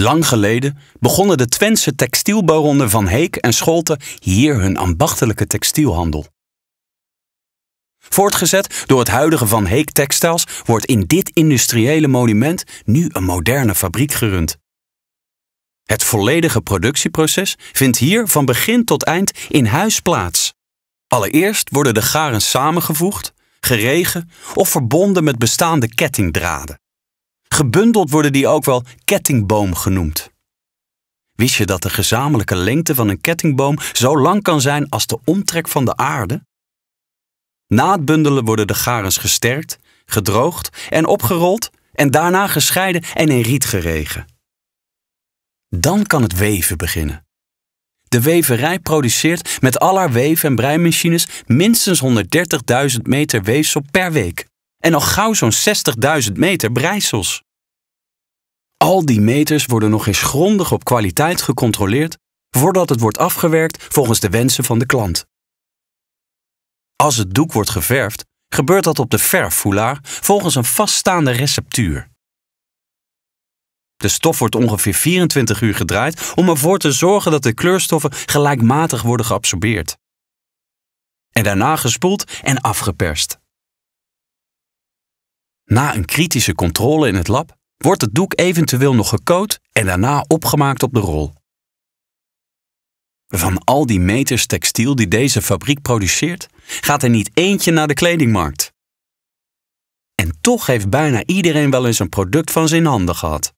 Lang geleden begonnen de Twentse textielbaronnen van Heek en Scholte hier hun ambachtelijke textielhandel. Voortgezet door het huidige Van Heek Textiles wordt in dit industriële monument nu een moderne fabriek gerund. Het volledige productieproces vindt hier van begin tot eind in huis plaats. Allereerst worden de garen samengevoegd, geregen of verbonden met bestaande kettingdraden. Gebundeld worden die ook wel kettingboom genoemd. Wist je dat de gezamenlijke lengte van een kettingboom zo lang kan zijn als de omtrek van de aarde? Na het bundelen worden de garens gesterkt, gedroogd en opgerold en daarna gescheiden en in riet geregen. Dan kan het weven beginnen. De weverij produceert met al haar weef- en breimachines minstens 130.000 meter weefsel per week en al gauw zo'n 60.000 meter breisels. Al die meters worden nog eens grondig op kwaliteit gecontroleerd voordat het wordt afgewerkt volgens de wensen van de klant. Als het doek wordt geverfd, gebeurt dat op de verfvoelaar volgens een vaststaande receptuur. De stof wordt ongeveer 24 uur gedraaid om ervoor te zorgen dat de kleurstoffen gelijkmatig worden geabsorbeerd. En daarna gespoeld en afgeperst. Na een kritische controle in het lab wordt het doek eventueel nog gekoot en daarna opgemaakt op de rol. Van al die meters textiel die deze fabriek produceert, gaat er niet eentje naar de kledingmarkt. En toch heeft bijna iedereen wel eens een product van zijn handen gehad.